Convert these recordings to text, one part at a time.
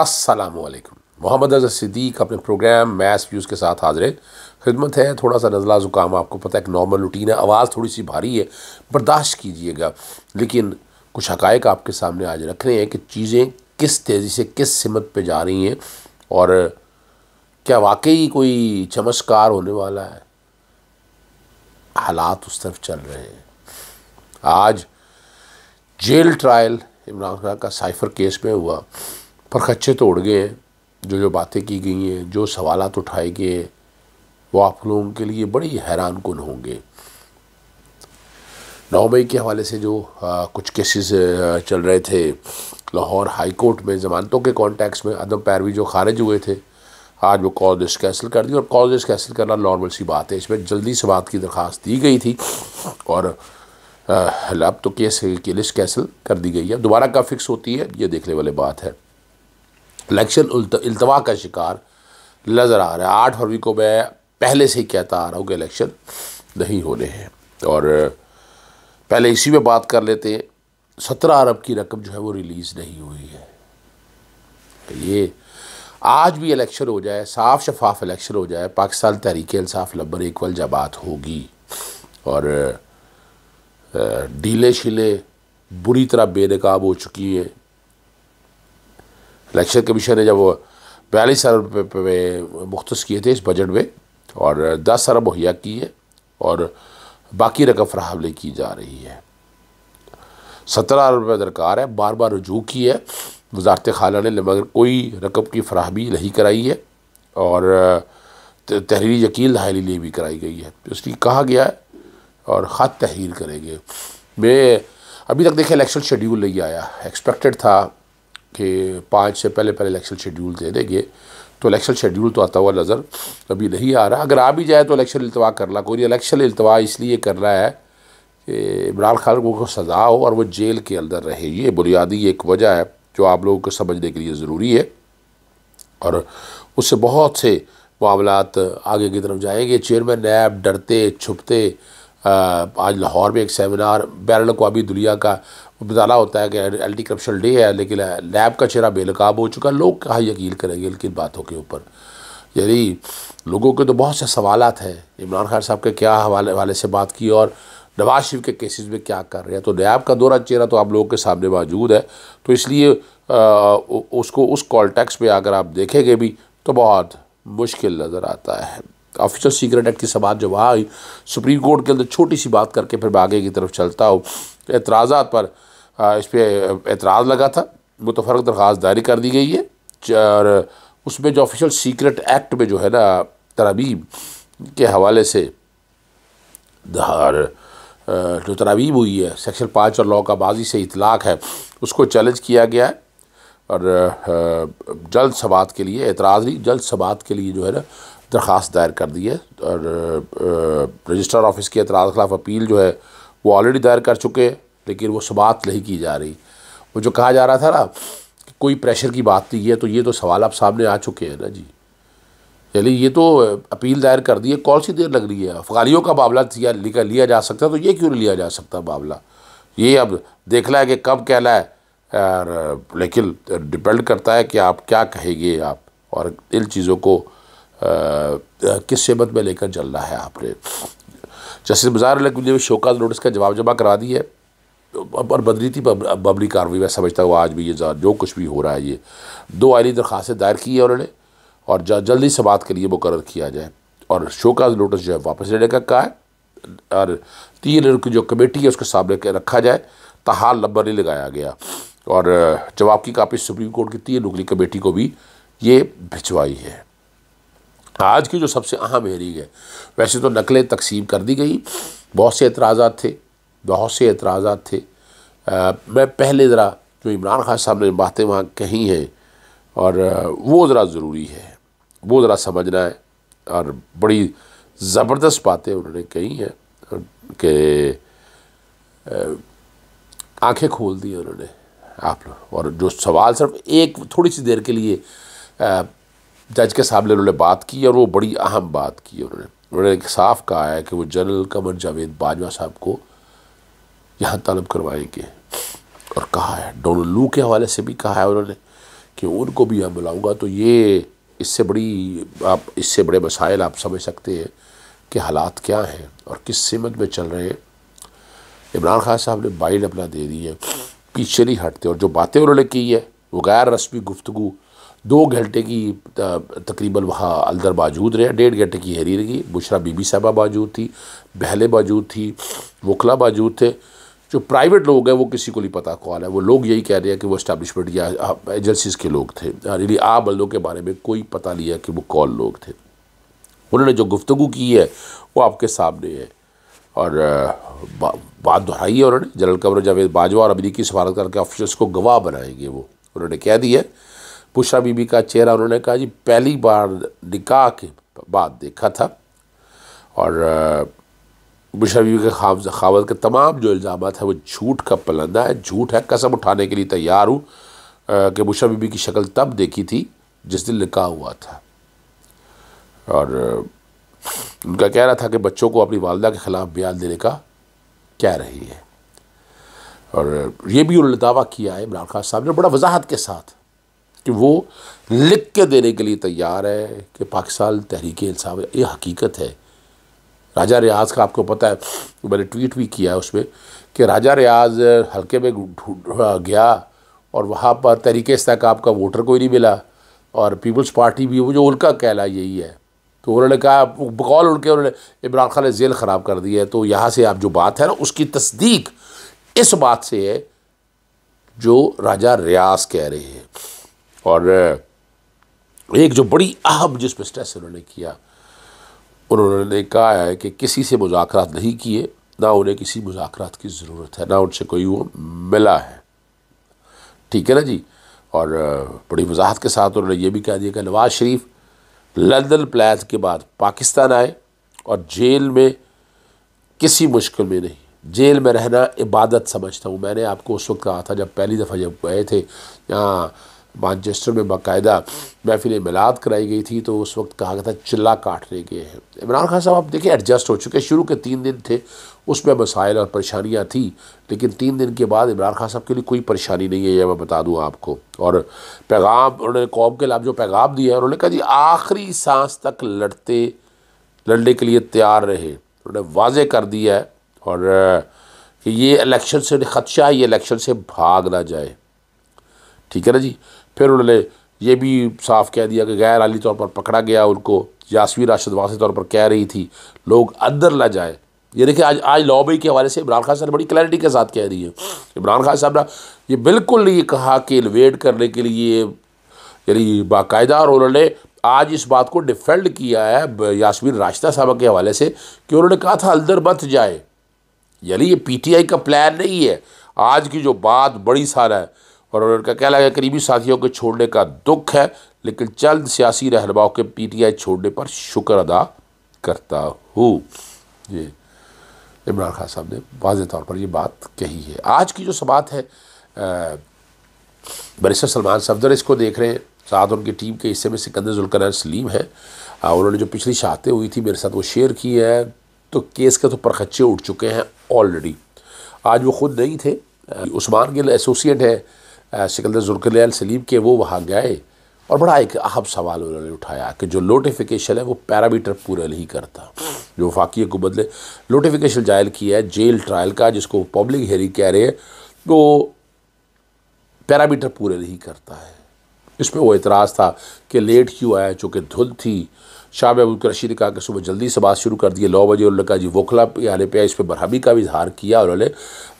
असलकुम मोहम्मद अजर सिद्दीक अपने प्रोग्राम मैथ्स व्यूज़ के साथ हाजिर खिदमत है थोड़ा सा नज़ला ज़ुकाम आपको पता है एक नॉर्मल रूटीन है आवाज़ थोड़ी सी भारी है बर्दाश्त कीजिएगा लेकिन कुछ हक़ आपके सामने आज रख रहे हैं कि चीज़ें किस तेज़ी से किस सिमत पर जा रही हैं और क्या वाकई कोई चमत्कार होने वाला है हालात उस तरफ चल रहे हैं आज जेल ट्रायल इमरान खान का साइफर केस में हुआ पर खच्चे तो उड़ गए जो जो बातें की गई हैं जो सवाल उठाए गए वो आप लोगों के लिए बड़ी हैरान कन होंगे नौ मई के हवाले से जो आ, कुछ केसेस चल रहे थे लाहौर हाई कोर्ट में ज़मानतों के कॉन्टैक्ट में अदम पैरवी जो खारिज हुए थे आज वो कॉल कॉज कैंसिल कर दी और कॉज कैंसिल करना नॉर्मल सी बात है इसमें जल्दी से बात की दरख्वास्त दी गई थी और अब तो केस की लिस्ट कैंसिल कर दी गई है दोबारा कब फिक्स होती है ये देखने वाली बात है इलेक्शन अल्तवा का शिकार नज़र आ रहा है आठ फरवरी को मैं पहले से ही कहता आ रहा हूँ कि इलेक्शन नहीं होने हैं और पहले इसी में बात कर लेते हैं सत्रह अरब की रकम जो है वो रिलीज़ नहीं हुई है तो ये आज भी इलेक्शन हो जाए साफ शफाफ इलेक्शन हो जाए पाकिस्तान तहरीक इंसाफ लबर एक वल जबात होगी और डीले शीले बुरी तरह बेनकाब हो चुकी है इलेक्शन कमीशन ने जब बयालीस अरब रुपये मुख्त किए थे इस बजट में और दस अरब मुहैया की है और बाकी रकम फ्राहम नहीं की जा रही है सत्रह अरब रुपये दरकार है बार बार रजू की है वजारत ख़ाना ने मगर कोई रकम की फ्राहमी नहीं कराई है और तहरीरी यकीन दहाली लिए भी कराई गई है इसलिए कहा गया है और ख़त तहरीर करेंगे मैं अभी तक देखें इलेक्शन शेड्यूल नहीं आया एक्सपेक्टेड था कि पाँच से पहले पहले इलेक्शन शेड्यूल दे देंगे तो इलेक्शन शेड्यूल तो आता हुआ नज़र अभी नहीं आ रहा अगर आ भी जाए तो इलेक्शन अल्तवा करना कोई इलेक्शन अल्तवा इसलिए कर रहा है कि इमरान खान को सज़ा हो और वो जेल के अंदर रहे ये बुनियादी एक वजह है जो आप लोगों को समझने के लिए ज़रूरी है और उससे बहुत से मामला आगे की तरफ जाएंगे चेयरमैन नैब डरते छुपते आज लाहौर में एक सेमिनार बैरल अवी दुनिया का बताला होता है कि एंटी करप्शन डे है लेकिन लैब का चेहरा बेनकाब हो चुका है लोग कहाँ यकीन करेंगे किन बातों के ऊपर यानी लोगों के तो बहुत से सवाल हैं इमरान खान साहब के क्या हवाले हवाले से बात की और नवाज शरीफ के केसेस में क्या कर रहे हैं तो नयाब का दौरा चेहरा तो आप लोगों के सामने मौजूद है तो इसलिए उसको उस कॉल में अगर आप देखेंगे भी तो बहुत मुश्किल नज़र आता है ऑफिशियल सीक्रेट एक्ट की समाज जब आई सुप्रीम कोर्ट के अंदर छोटी सी बात करके फिर मैं आगे की तरफ चलता हूँ एतराज़ा पर इस पर एतराज़ लगा था वो तो फ़र्क दरख्वास्त दायर कर दी गई है और उसमें जो ऑफिशियल सीक्रेट एक्ट में जो है ना तरवीब के हवाले से जो तरबीब हुई है सेक्शन पाँच और लॉ का बाजी से इतलाक है उसको चैलेंज किया गया है और जल्द सबात के लिए एतराज़ नहीं जल्द सबात के लिए जो है ना दरख्वास्त दायर कर दी है और रजिस्ट्रार ऑफिस की एतराज़ खिलाफ अपील जो है वो ऑलरेडी दायर कर चुके हैं लेकिन वो सबात नहीं की जा रही वो जो कहा जा रहा था ना कि कोई प्रेशर की बात नहीं है तो ये तो सवाल आप सामने आ चुके हैं ना जी चलिए ये तो अपील दायर कर दी है कौन सी देर लग रही है अफगानियों का मामला लिया, लिया जा सकता तो ये क्यों लिया जा सकता मामला ये अब देखना है कि कब कहना है और लेकिन डिपेंड करता है कि आप क्या कहेंगे आप और इन चीज़ों को किस शेबत में लेकर चलना है आपने जस्टिस मज़ार अलग ने शोकाज नोटिस का जवाब जमा करा दी है और बदली थी बबली कार्रवाई मैं समझता हूँ आज भी ये जो कुछ भी हो रहा है ये दो आयली दरख्वास्तें दायर की है उन्होंने और जल्दी से के लिए मुकर किया जाए और शोकाज नोटिस जो है वापस लेने का कहा है और तीन की जो कमेटी है उसके सामने रखा जाए तहाल नंबर नहीं लगाया गया और जवाब की कापी सुप्रीम कोर्ट की तीन रुकनी कमेटी को भी ये भिजवाई है आज की जो सबसे अहम हेरिंग है वैसे तो नकलें तकसीम कर दी गई बहुत से एतराज़ा थे बहुत से एतराज़ा थे आ, मैं पहले ज़रा जो इमरान खान साहब ने बातें वहाँ कही हैं और वो ज़रा ज़रूरी है वो ज़रा समझना है और बड़ी ज़बरदस्त बातें उन्होंने कही हैं कि आंखें खोल दी उन्होंने आप लोग और जो सवाल सिर्फ एक थोड़ी सी देर के लिए जज के सामने उन्होंने बात की और वो बड़ी अहम बात की उन्होंने उन्होंने साफ कहा है कि वो जनरल कमर जावेद बाजवा साहब को यहाँ तलब करवाएंगे और कहा है डोनल लू के हवाले से भी कहा है उन्होंने कि उनको भी यहाँ बुलाऊँगा तो ये इससे बड़ी आप इससे बड़े मसाइल आप समझ सकते हैं कि हालात क्या हैं और किस सिमत में चल रहे हैं इमरान खान साहब ने बाइल अपना दे दी है पीछे नहीं हटते और जो बातें उन्होंने की है वो गैर रस्मी गुफ्तु दो घंटे की तकरीबन वहाँ अलदर मौजूद रहे डेढ़ घंटे की हैरी रही बुशरा बीबी साहबा मौजूद थी बहले मौजूद थी वकला मौजूद थे जो प्राइवेट लोग हैं वो किसी को नहीं पता कौन है वो लोग यही कह रहे हैं कि वो इस्टबलिशमेंट या एजेंसीज़ के लोग थे यानी आ बल्लों के बारे में कोई पता नहीं है कि वो कौन लोग थे उन्होंने जो गुफ्तु की है वो आपके सामने है और बात दोहराई है उन्होंने जनरल कमर जावेद बाजवा और अमरीकी सफारतकार के ऑफिसर्स को गवाह बनाएंगे वो उन्होंने कह दिया पुषा बीबी का चेहरा उन्होंने कहा जी पहली बार निकाह के बाद देखा था और पुषा बीबी के खावत के तमाम जो इल्ज़ाम है वो झूठ का पलंदा है झूठ है कसम उठाने के लिए तैयार हूँ कि बुशा बीबी की शक्ल तब देखी थी जिस दिन निकाह हुआ था और उनका कह रहा था कि बच्चों को अपनी वालदा के ख़िलाफ़ बयान देने का कह रही है और ये भी उन्होंने दावा किया है इमरान खान साहब ने बड़ा वजाहत के साथ कि वो लिख के देने के लिए तैयार है कि पाकिस्तान तहरीक इंसाफ ये हकीकत है राजा रियाज का आपको पता है मैंने ट्वीट भी किया है उसमें कि राजा रियाज हल्के में गया और वहाँ पर तहरीक इस्तेकाब का वोटर कोई नहीं मिला और पीपल्स पार्टी भी वो जो उनका कहला यही है तो उन्होंने कहा बकौल उनके उन्होंने इमरान खान ने जेल ख़राब कर दी है तो यहाँ से आप जो बात है ना उसकी तस्दीक इस बात से है जो राजा रियाज कह रहे हैं और एक जो बड़ी अहम जिस पर स्ट्रेस उन्होंने किया उन्होंने कहा है कि किसी से मुजाकर नहीं किए ना उन्हें किसी मुजाकर की ज़रूरत है ना उनसे कोई वो मिला है ठीक है ना जी और बड़ी वजाहत के साथ उन्होंने ये भी कह दिया कि नवाज़ शरीफ लंदन प्लान के बाद पाकिस्तान आए और जेल में किसी मुश्किल में नहीं जेल में रहना इबादत समझता हूँ मैंने आपको उस वक्त कहा था जब पहली दफ़ा जब गए थे यहाँ मानचेस्टर में बाकायदा महफिल मिलाद कराई गई थी तो उस वक्त कहा गया था चिल्ला काट रहे गए हैं इमरान खान साहब आप देखें एडजस्ट हो चुके शुरू के तीन दिन थे उसमें मसाइल और परेशानियाँ थी लेकिन तीन दिन के बाद इमरान खान साहब के लिए कोई परेशानी नहीं है यह मैं बता दूँ आपको और पैगाम उन्होंने कौम के लाभ जो पैगाम दिया है उन्होंने कहा जी आखिरी सांस तक लड़ते लड़ने के लिए तैयार रहे उन्होंने वाजे कर दिया है और कि ये इलेक्शन से खदशा है ये इलेक्शन से भाग ना जाए ठीक है ना जी फिर उन्होंने ये भी साफ कह दिया कि गैर आली तौर पर पकड़ा गया उनको यासवी राशद वासी तौर पर कह रही थी लोग अंदर ला जाए ये देखिए आज आज लॉबी के हवाले से इमरान खान साहब बड़ी क्लैरिटी के साथ कह रही है इमरान खान साहब ने ये बिल्कुल नहीं कहा कि वेट करने के लिए यानी बाकायदा और उन्होंने आज इस बात को डिफेंड किया है यासमीन राशिदा साहबा के हवाले से कि उन्होंने कहा था अंदर मत जाए यानी ये पीटीआई का प्लान नहीं है आज की जो बात बड़ी सारा है और उनका कहना है करीबी साथियों के छोड़ने का दुख है लेकिन चंद सियासी रहनुमाओं के पीटीआई छोड़ने पर शुक्र अदा करता हूँ ये इमरान खान साहब ने वाज तौर पर यह बात कही है आज की जो समात है बरिस्टर सलमान सफदर इसको देख रहे हैं साथ उनकी टीम के हिस्से में सिकंदर जुलकर सलीम है उन्होंने जो पिछली शाहतें हुई थी मेरे साथ वो शेयर की है तो केस के तो परखच्चे उठ चुके हैं ऑलरेडी आज वो खुद नहीं थे उस्मान गिल एसोसिएट हैं सिकंदर जुल्कल सलीम के वो वहाँ गए और बड़ा एक अहब सवाल उन्होंने उठाया कि जो नोटिफिकेशन है वो पैरामीटर पूरा नहीं करता जो वाक़े को बदले नोटिफिकेशन जायल किया है जेल ट्रायल का जिसको पब्लिक हेरिंग कह रहे हैं वो पैरामीटर पूरे नहीं करता है इसमें वो एतराज़ था कि लेट क्यों आया चूँकि धुंध थी शाह महबूद रशीद ने कहा कि सुबह जल्दी से बात शुरू कर दिए नौ बजे उन्होंने कहा जी वोखला आने पे इस पर बरहमी का भी इजहार किया उन्होंने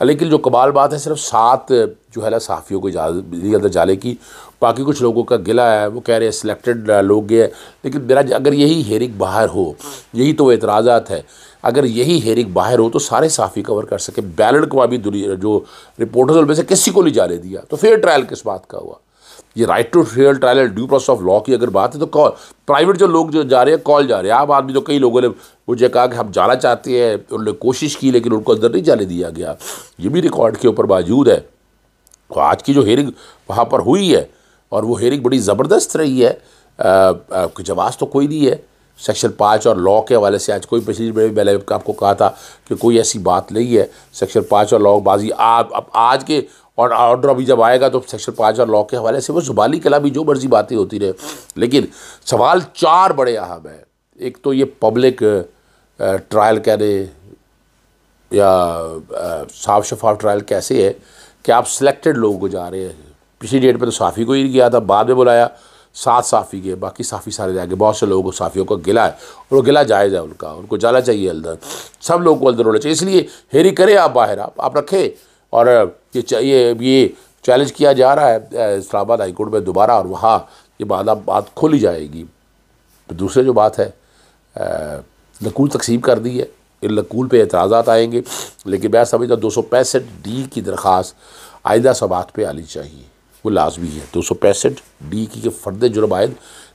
लेकिन जो कमाल बात है सिर्फ सात जो है ना सहाफ़ियों को इजाज़त अंदर जाने की बाकी कुछ लोगों का गिला है वो कह रहे हैं सिलेक्टेड लोग गए लेकिन मेरा अगर यही हेरिक बाहर हो यही तो एतराज़ात है अगर यही हेरिक बाहर हो तो सारे साफ़ी कवर कर सके बैलड को अभी जो रिपोर्टर्स उनमें से किसी को नहीं जाने दिया तो फिर ट्रायल किस बात का हुआ ये right to fair trial due process of law की अगर बात है तो कॉल प्राइवेट जो लोग जो जा रहे हैं कॉल जा रहे हैं आम आदमी तो कई लोगों ने मुझे कहा कि हम जाना चाहते हैं उन्होंने कोशिश की लेकिन उनको अंदर नहीं जाने दिया गया ये भी रिकॉर्ड के ऊपर मौजूद है तो आज की जो हेयरिंग वहाँ पर हुई है और वो हेयरिंग बड़ी ज़बरदस्त रही है आपके जवाब तो कोई नहीं है सेक्शन पाँच और लॉ के हवाले से आज कोई पिछली में मैंने आपको कहा था कि कोई ऐसी बात नहीं है सेक्शन पाँच और लॉ बाजी आप अब आज के और ऑर्डर अभी जब आएगा तो सेक्शन पाँच और लॉ के हवाले से वो जुबाली कला भी जो मर्जी बातें होती रहे लेकिन सवाल चार बड़े अहम हैं एक तो ये पब्लिक ट्रायल कह रहे या साफ शफाफ ट्रायल कैसे है कि आप सिलेक्टेड लोगों को जा रहे हैं पिछली डेट पर तो साफ़ी को ही गया था बाद में बुलाया सात साफ़ी गए बाकी साफ़ी सारे जाएंगे बहुत से लोगों को साफ़ियों का गिला है और वो गिला जायज़ है उनका उनको जाना चाहिए अंदर सब लोगों को अंदर होना चाहिए इसलिए हेरी करें आप बाहर आप आप रखें और ये ये ये चैलेंज किया जा रहा है इस्लामाबाद हाईकोर्ट में दोबारा और वहाँ ये बात बात खोली जाएगी तो दूसरे जो बात है नकुल तकसीम कर दी है इन नकुल पर एतराज आएंगे लेकिन मैं समझता दो सौ पैंसठ डी की दरख्वास्त आइंदा सबात पर आनी चाहिए वो लाजमी है दो सौ पैंसठ डी की के फर्द जुर्म आयद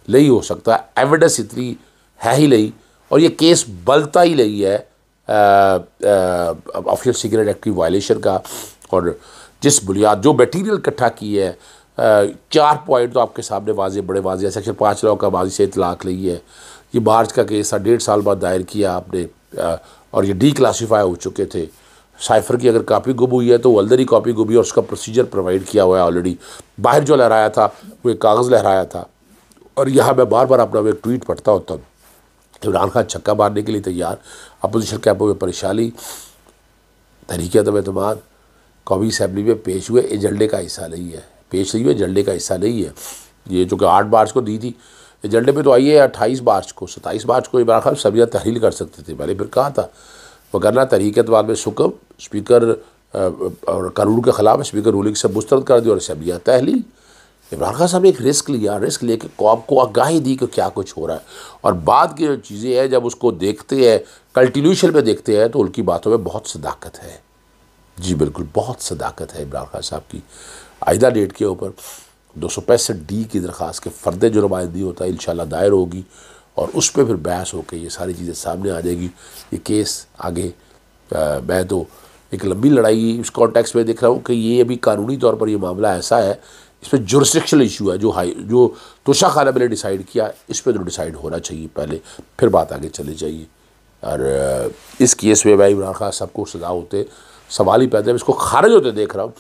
नहीं हो सकता एविडेंस इतनी है ही नहीं और ये केस बलता ही नहीं है ऑफिशियल सीक्रेट एक्ट की वायलेशन का और जिस बुनियाद जो मटीरियल इकट्ठा की है चार पॉइंट तो आपके सामने वाजे बड़े वाजे हैं सेक्शन पाँच लाख का वाजी से इतलाक ली है ये मार्च का केस था डेढ़ साल बाद दायर किया आपने और ये डी क्लासीफाई हो चुके थे साइफर की अगर कापी गुम हुई है तो अंदर ही कापी गुम हुई और उसका प्रोसीजर प्रोवाइड किया हुआ है ऑलरेडी बाहर जो लहराया था वो एक कागज़ लहराया था और यहाँ मैं बार बार अपना एक ट्वीट पढ़ता होता हूँ इमरान खान छक्का मारने के लिए तैयार अपोजिशन कैंपों में परेशानी तहरीक अदम अतमाद कौमी असम्बली में पेश हुए एजेंडे का हिस्सा नहीं है पेश नहीं हुए एजेंडे का हिस्सा नहीं है ये जो कि आठ मार्च को दी थी एजेंडे पर तो आई है अट्ठाईस मार्च को सत्ताईस मार्च को इमरान खान सभी तहरील कर सकते थे मैंने फिर कहा था वगरना तहरीक अतमाद में सुकम स्पीकर और कानून के ख़िलाफ़ स्पीकर रूलिंग से मुस्तरद कर दी और असम्बलियाँ तहलील इमरान खान साहब ने एक रिस्क लिया रिस्क लेके कौम को आगाही दी कि क्या कुछ हो रहा है और बाद की जो चीज़ें हैं जब उसको देखते हैं कल्टिन्यूशन में देखते हैं तो उनकी बातों में बहुत सदाकत है जी बिल्कुल बहुत सदाकत है इमरान खान साहब की आयदा डेट के ऊपर दो सौ पैंसठ डी की दरख्वास्त के फर्द जो नुमाइंदगी होता है इन दायर होगी और उस पर फिर बहस होकर ये सारी चीज़ें सामने आ जाएगी ये केस आगे मैं तो एक लंबी लड़ाई उस कॉन्टेक्स्ट में देख रहा हूँ कि ये अभी कानूनी तौर पर यह मामला ऐसा है इस पर जोरिस्ट्रिक्शनल इशू है जो हाई जो तोशा खाना मैंने डिसाइड किया इस पर तो डिसाइड होना चाहिए पहले फिर बात आगे चली जाइए और इस केस में भाई इमरान खान सबको सजा होते सवाल ही पैदा इसको खारिज होते देख रहा हूँ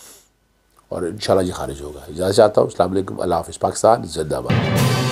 और इन ये खारिज होगा इजाज़ चाहता हूँ अल्लाह हाफ़ पाकिस्तान जिंदाबाद